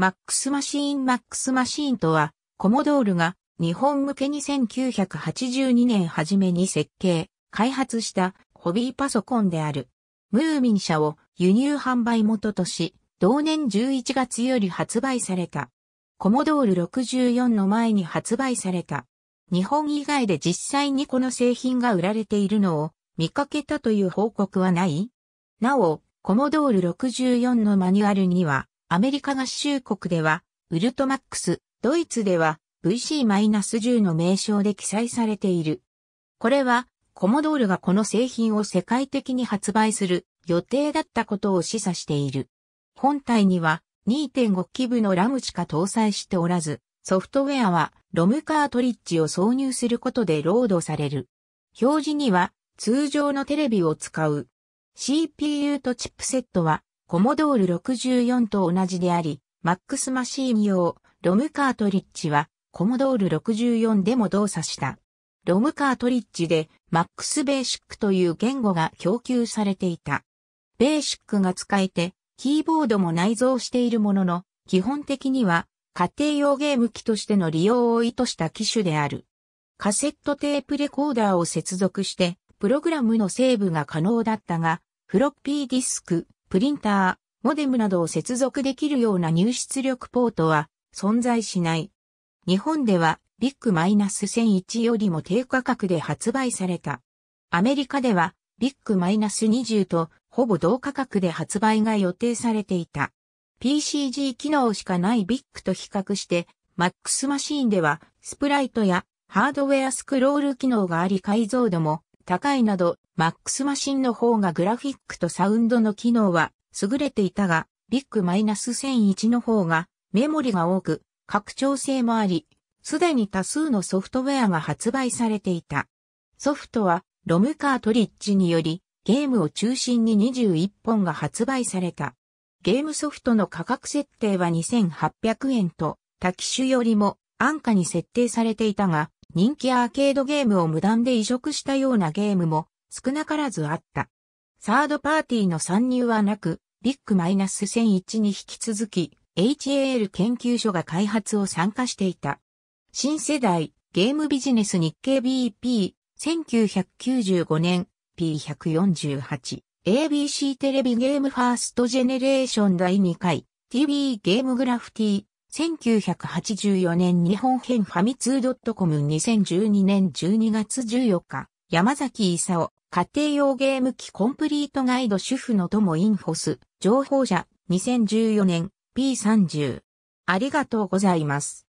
マックスマシーンマックスマシーンとは、コモドールが日本向けに1982年初めに設計、開発したホビーパソコンである。ムーミン社を輸入販売元とし、同年11月より発売された。コモドール64の前に発売された。日本以外で実際にこの製品が売られているのを見かけたという報告はないなお、コモドール64のマニュアルには、アメリカ合衆国では、ウルトマックス、ドイツでは VC-10 の名称で記載されている。これは、コモドールがこの製品を世界的に発売する予定だったことを示唆している。本体には2.5基部のラムしか搭載しておらず、ソフトウェアはロムカートリッジを挿入することでロードされる。表示には通常のテレビを使う。CPU とチップセットはコモドール64と同じであり、マックスマシーン用ロムカートリッジはコモドール64でも動作した。ロムカートリッジで MAX ベーシックという言語が供給されていた。ベーシックが使えてキーボードも内蔵しているものの、基本的には家庭用ゲーム機としての利用を意図した機種である。カセットテープレコーダーを接続して、プログラムのセーブが可能だったが、フロッピーディスク、プリンター、モデムなどを接続できるような入出力ポートは存在しない。日本ではビッグマイナス1001よりも低価格で発売された。アメリカではビッグマイナス20とほぼ同価格で発売が予定されていた。PCG 機能しかないビッグと比較して、MAX マシーンではスプライトやハードウェアスクロール機能があり解像度も高いなどマックスマシンの方がグラフィックとサウンドの機能は優れていたが、イナス1 0 0 1の方がメモリが多く、拡張性もあり、すでに多数のソフトウェアが発売されていた。ソフトはロムカートリッジにより、ゲームを中心に21本が発売された。ゲームソフトの価格設定は2800円と、多機種よりも安価に設定されていたが、人気アーケードゲームを無断で移植したようなゲームも少なからずあった。サードパーティーの参入はなく、ビッグマイナス1001に引き続き、HAL 研究所が開発を参加していた。新世代、ゲームビジネス日経 BP、1995年、P148、ABC テレビゲームファーストジェネレーション第2回、TV ゲームグラフティ1984年日本編ファミツー .com2012 年12月14日、山崎勲。家庭用ゲーム機コンプリートガイド主婦の友インフォス、情報者、2014年、P30。ありがとうございます。